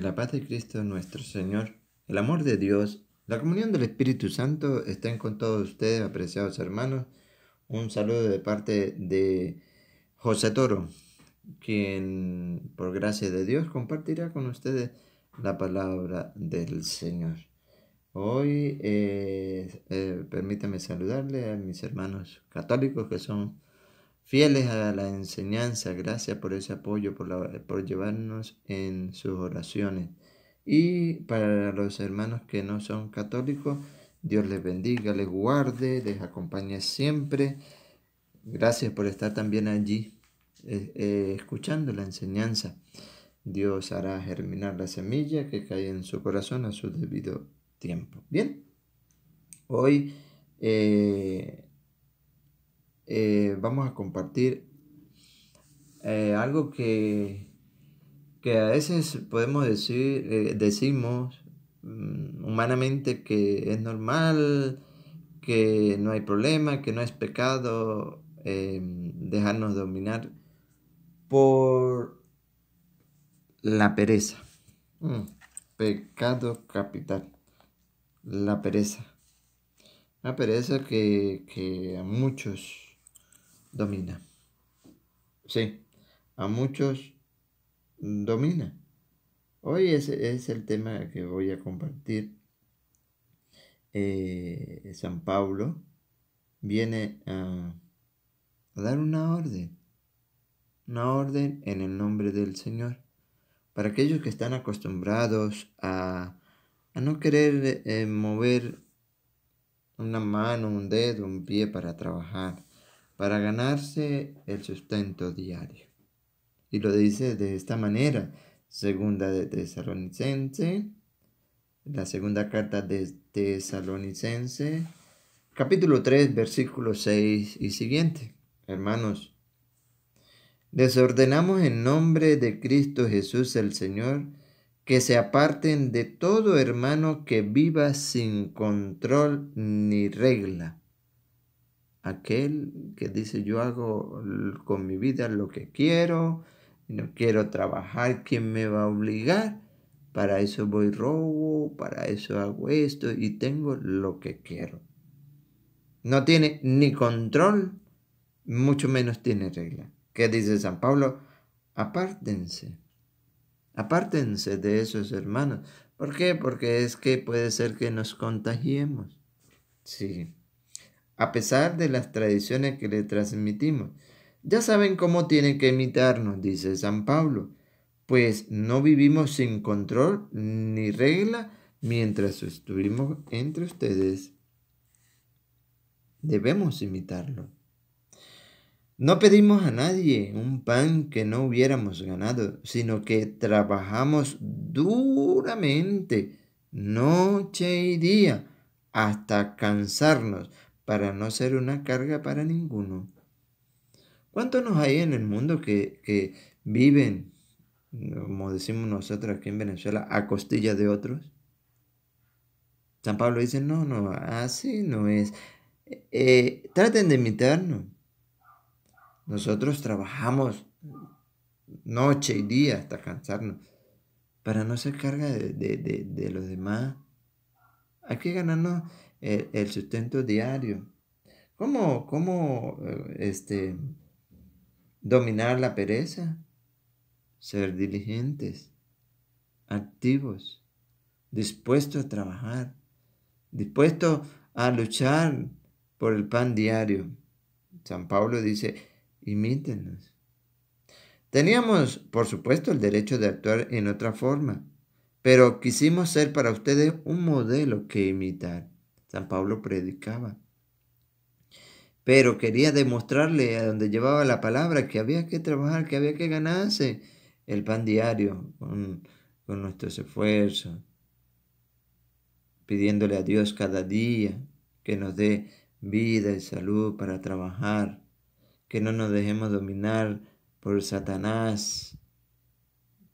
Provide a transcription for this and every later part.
la paz de Cristo nuestro Señor, el amor de Dios, la comunión del Espíritu Santo estén con todos ustedes, apreciados hermanos. Un saludo de parte de José Toro, quien por gracia de Dios compartirá con ustedes la palabra del Señor. Hoy eh, eh, permítame saludarle a mis hermanos católicos que son Fieles a la enseñanza, gracias por ese apoyo, por, por llevarnos en sus oraciones. Y para los hermanos que no son católicos, Dios les bendiga, les guarde, les acompañe siempre. Gracias por estar también allí eh, eh, escuchando la enseñanza. Dios hará germinar la semilla que cae en su corazón a su debido tiempo. Bien, hoy eh, eh, vamos a compartir eh, algo que, que, a veces podemos decir, eh, decimos mm, humanamente que es normal, que no hay problema, que no es pecado dejarnos dominar por la pereza. Mm, pecado capital, la pereza. la pereza que, que a muchos domina. Sí, a muchos domina. Hoy es, es el tema que voy a compartir. Eh, San Pablo viene a, dar una orden, una orden en el nombre del Señor. Para aquellos que están acostumbrados a, no querer eh, mover una mano, un dedo, un pie para trabajar, para ganarse el sustento diario. Y lo dice de esta manera, segunda de Tesalonicense, la segunda carta de Tesalonicense, capítulo 3, versículo 6 y siguiente. Hermanos, desordenamos en nombre de Cristo Jesús el Señor, que se aparten de todo hermano que viva sin control ni regla aquel que dice yo hago con mi vida lo que quiero, no quiero trabajar, ¿quién me va a obligar? Para eso voy robo, para eso hago esto y tengo lo que quiero. No tiene ni control, mucho menos tiene regla. ¿Qué dice San Pablo? Apártense. Apártense de esos hermanos. ¿Por qué? Porque es que puede ser que nos contagiemos. Sí, a pesar de las tradiciones que le transmitimos. Ya saben cómo tienen que imitarnos, dice San Pablo, pues no vivimos sin control ni regla mientras estuvimos entre ustedes. Debemos imitarlo. No pedimos a nadie un pan que no hubiéramos ganado, sino que trabajamos duramente, noche y día, hasta cansarnos para no ser una carga para ninguno. ¿Cuántos nos hay en el mundo que, viven, como decimos nosotros aquí en Venezuela, a costilla de otros? San Pablo dice, no, no, así no es. Eh, eh, traten de imitarnos. Nosotros trabajamos noche y día hasta cansarnos para no ser carga de, de, de los demás. Hay que ganarnos el, sustento diario. ¿Cómo, cómo este, dominar la pereza? Ser diligentes, activos, dispuestos a trabajar, dispuestos a luchar por el pan diario. San Pablo dice, imítenos. Teníamos, por supuesto, el derecho de actuar en otra forma, pero quisimos ser para ustedes un modelo que imitar. San Pablo predicaba. Pero quería demostrarle a donde llevaba la palabra que había que trabajar, que había que ganarse el pan diario con, nuestros esfuerzos, pidiéndole a Dios cada día que nos dé vida y salud para trabajar, que no nos dejemos dominar por Satanás,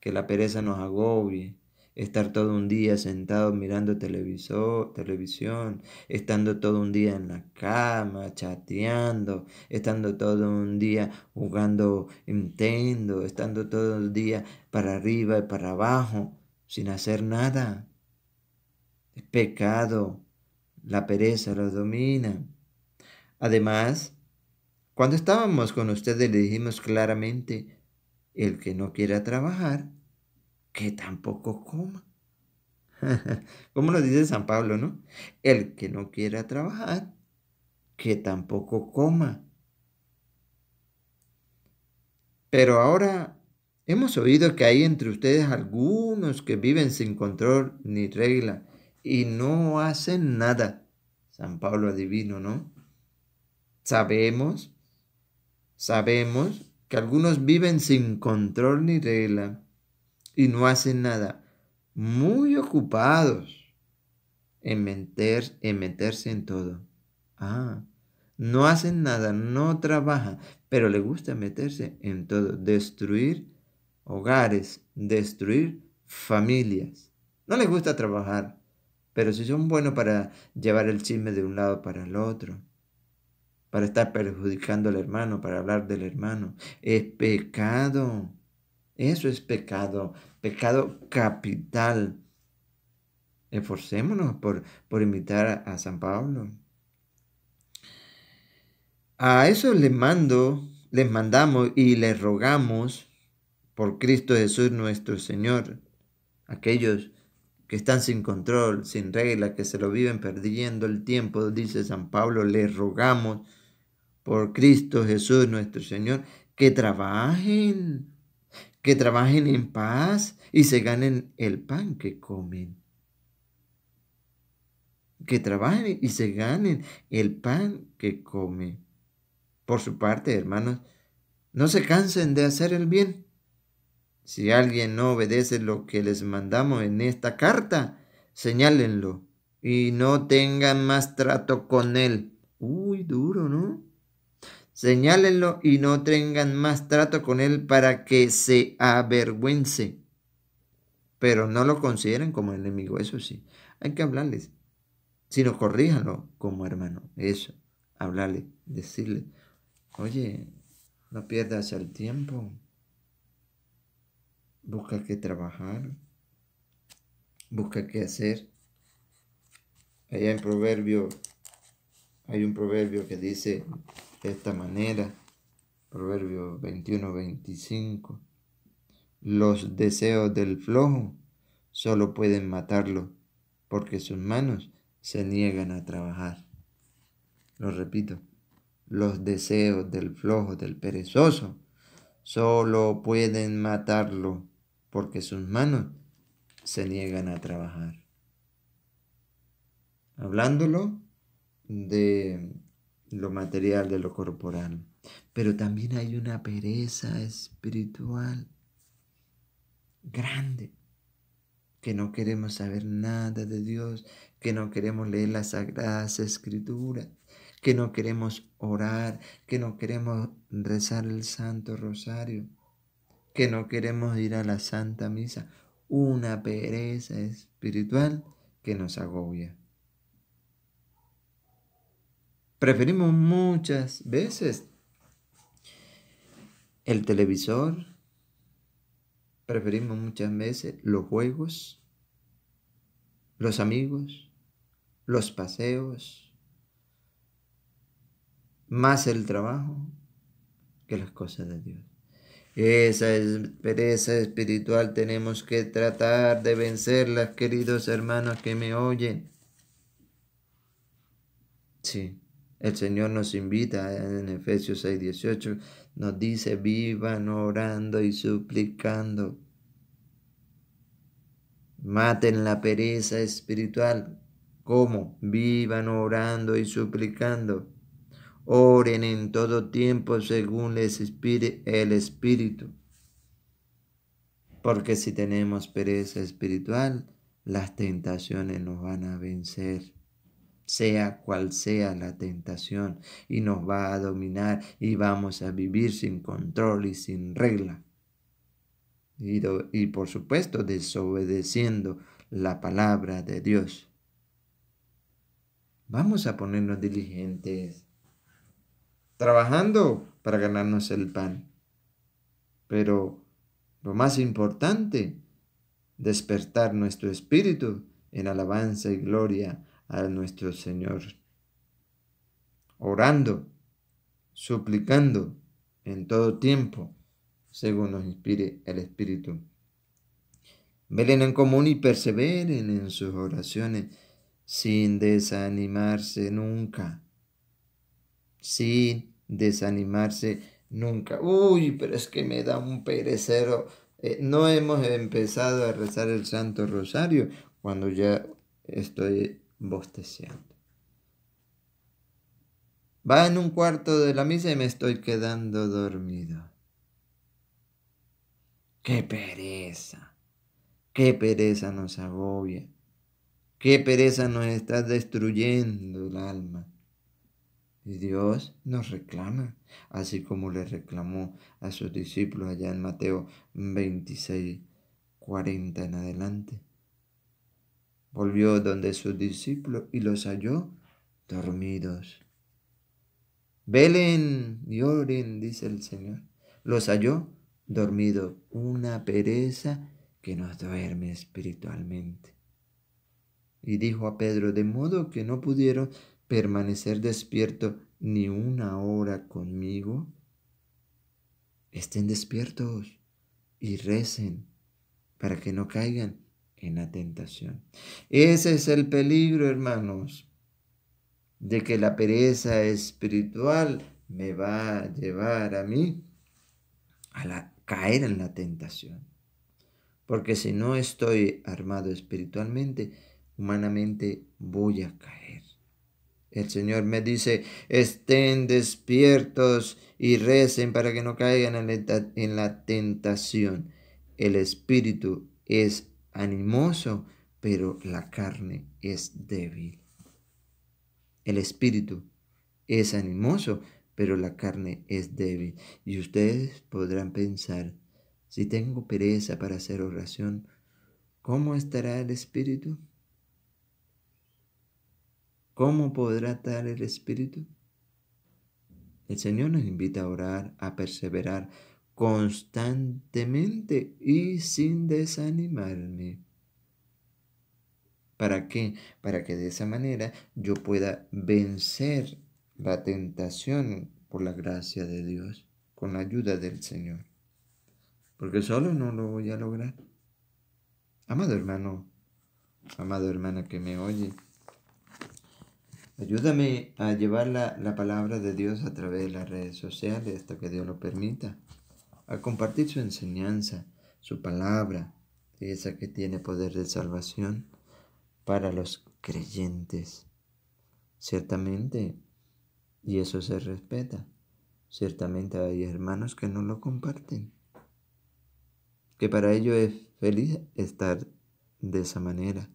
que la pereza nos agobie, estar todo un día sentado mirando televisión, estando todo un día en la cama, chateando, estando todo un día jugando Nintendo, estando todo el día para arriba y para abajo, sin hacer nada. Es pecado, la pereza lo domina. Además, cuando estábamos con ustedes le dijimos claramente, el que no quiera trabajar, que tampoco coma. Como lo dice San Pablo, ¿no? El que no quiera trabajar, que tampoco coma. Pero ahora hemos oído que hay entre ustedes algunos que viven sin control ni regla y no hacen nada. San Pablo adivino, ¿no? Sabemos, sabemos que algunos viven sin control ni regla y no hacen nada. Muy ocupados en, meter, en meterse en todo. Ah, no hacen nada, no trabajan, pero le gusta meterse en todo. Destruir hogares, destruir familias. No les gusta trabajar, pero si son buenos para llevar el chisme de un lado para el otro, para estar perjudicando al hermano, para hablar del hermano, es pecado. Eso es pecado, pecado capital. Esforcémonos por, por imitar a, San Pablo. A eso les mando, les mandamos y les rogamos por Cristo Jesús nuestro Señor. Aquellos que están sin control, sin regla, que se lo viven perdiendo el tiempo, dice San Pablo, les rogamos por Cristo Jesús nuestro Señor, que trabajen, que trabajen en paz y se ganen el pan que comen. Que trabajen y se ganen el pan que comen. Por su parte, hermanos, no se cansen de hacer el bien. Si alguien no obedece lo que les mandamos en esta carta, señálenlo y no tengan más trato con él. Uy, duro, ¿no? señálenlo y no tengan más trato con él para que se avergüence. Pero no lo consideren como enemigo, eso sí. Hay que hablarles, sino corríjanlo como hermano. Eso, hablarle, decirle, oye, no pierdas el tiempo. Busca qué trabajar. Busca qué hacer. Allá en Proverbio hay un proverbio que dice de esta manera, proverbio 21, 25. Los deseos del flojo solo pueden matarlo porque sus manos se niegan a trabajar. Lo repito, los deseos del flojo, del perezoso, solo pueden matarlo porque sus manos se niegan a trabajar. Hablándolo de lo material, de lo corporal. Pero también hay una pereza espiritual grande, que no queremos saber nada de Dios, que no queremos leer las sagradas escrituras, que no queremos orar, que no queremos rezar el Santo Rosario, que no queremos ir a la Santa Misa. Una pereza espiritual que nos agobia. Preferimos muchas veces el televisor, preferimos muchas veces los juegos, los amigos, los paseos, más el trabajo que las cosas de Dios. Esa pereza espiritual tenemos que tratar de vencerla, queridos hermanos que me oyen. Sí. El Señor nos invita en Efesios 6:18, nos dice, vivan orando y suplicando. Maten la pereza espiritual. ¿Cómo? Vivan orando y suplicando. Oren en todo tiempo según les inspire el Espíritu. Porque si tenemos pereza espiritual, las tentaciones nos van a vencer sea cual sea la tentación, y nos va a dominar y vamos a vivir sin control y sin regla. Y, por supuesto desobedeciendo la palabra de Dios. Vamos a ponernos diligentes, trabajando para ganarnos el pan. Pero lo más importante, despertar nuestro espíritu en alabanza y gloria a nuestro Señor, orando, suplicando en todo tiempo, según nos inspire el Espíritu. Velen en común y perseveren en sus oraciones sin desanimarse nunca. Sin desanimarse nunca. Uy, pero es que me da un perecero. Eh, no hemos empezado a rezar el Santo Rosario cuando ya estoy bosteceando. Va en un cuarto de la misa y me estoy quedando dormido. ¡Qué pereza! ¡Qué pereza nos agobia! ¡Qué pereza nos está destruyendo el alma! Y Dios nos reclama, así como le reclamó a sus discípulos allá en Mateo 26, 40 en adelante volvió donde sus discípulos y los halló dormidos. Velen y oren, dice el Señor. Los halló dormidos, una pereza que nos duerme espiritualmente. Y dijo a Pedro, de modo que no pudieron permanecer despiertos ni una hora conmigo, estén despiertos y recen para que no caigan en la tentación. Ese es el peligro, hermanos, de que la pereza espiritual me va a llevar a mí a la, caer en la tentación. Porque si no estoy armado espiritualmente, humanamente voy a caer. El Señor me dice, estén despiertos y recen para que no caigan en la, en la tentación. El espíritu es animoso, pero la carne es débil. El espíritu es animoso, pero la carne es débil. Y ustedes podrán pensar, si tengo pereza para hacer oración, ¿cómo estará el espíritu? ¿Cómo podrá estar el espíritu? El Señor nos invita a orar, a perseverar, constantemente y sin desanimarme. ¿Para qué? Para que de esa manera yo pueda vencer la tentación por la gracia de Dios, con la ayuda del Señor. Porque solo no lo voy a lograr. Amado hermano, amado hermana que me oye, ayúdame a llevar la, la palabra de Dios a través de las redes sociales hasta que Dios lo permita a compartir su enseñanza, su palabra, esa que tiene poder de salvación para los creyentes. Ciertamente, y eso se respeta, ciertamente hay hermanos que no lo comparten, que para ello es feliz estar de esa manera,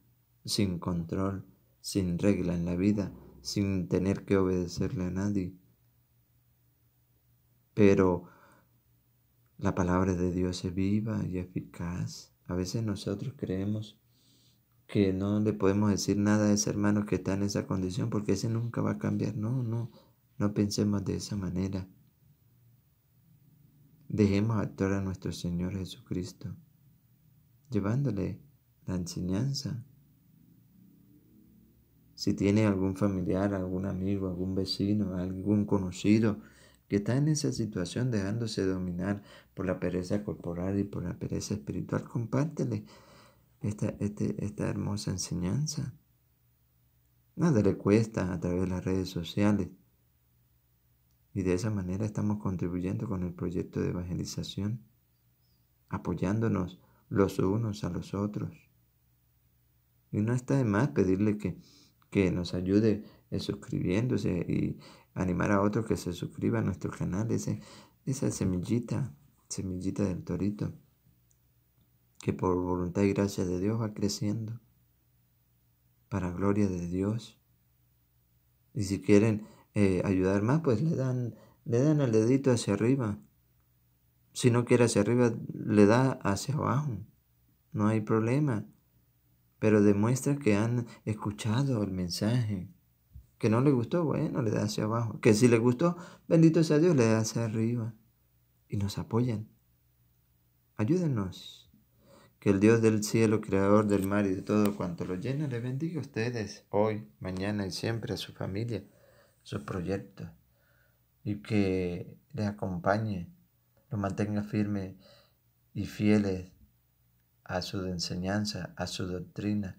sin control, sin regla en la vida, sin tener que obedecerle a nadie. Pero la palabra de Dios es viva y eficaz. A veces nosotros creemos que no le podemos decir nada a ese hermano que está en esa condición porque ese nunca va a cambiar. No, no, no pensemos de esa manera. Dejemos actuar a nuestro Señor Jesucristo, llevándole la enseñanza. Si tiene algún familiar, algún amigo, algún vecino, algún conocido que está en esa situación dejándose dominar por la pereza corporal y por la pereza espiritual, compártele esta, este, esta hermosa enseñanza. Nada le cuesta a través de las redes sociales. Y de esa manera estamos contribuyendo con el proyecto de evangelización, apoyándonos los unos a los otros. Y no está de más pedirle que, que nos ayude suscribiéndose y animar a otros que se suscriban a nuestro canal. esa semillita, semillita del torito, que por voluntad y gracia de Dios va creciendo para gloria de Dios. Y si quieren eh, ayudar más, pues le dan, le dan el dedito hacia arriba. Si no quiere hacia arriba, le da hacia abajo. No hay problema. Pero demuestra que han escuchado el mensaje que no le gustó, bueno, le da hacia abajo. Que si le gustó, bendito sea Dios, le da hacia arriba. Y nos apoyan. Ayúdenos. Que el Dios del cielo, creador del mar y de todo cuanto lo llena, le bendiga a ustedes hoy, mañana y siempre, a su familia, sus proyectos. Y que le acompañe, lo mantenga firme y fieles a su enseñanza, a su doctrina,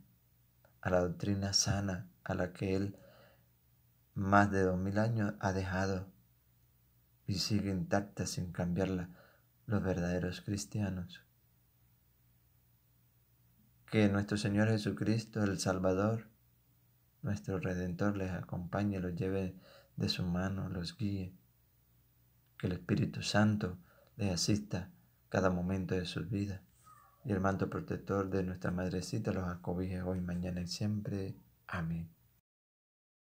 a la doctrina sana a la que Él más de dos mil años ha dejado y sigue intacta sin cambiarla los verdaderos cristianos. Que nuestro Señor Jesucristo, el Salvador, nuestro Redentor, les acompañe, los lleve de su mano, los guíe. Que el Espíritu Santo les asista cada momento de sus vidas. Y el manto protector de nuestra Madrecita los acobije hoy, mañana y siempre. Amén.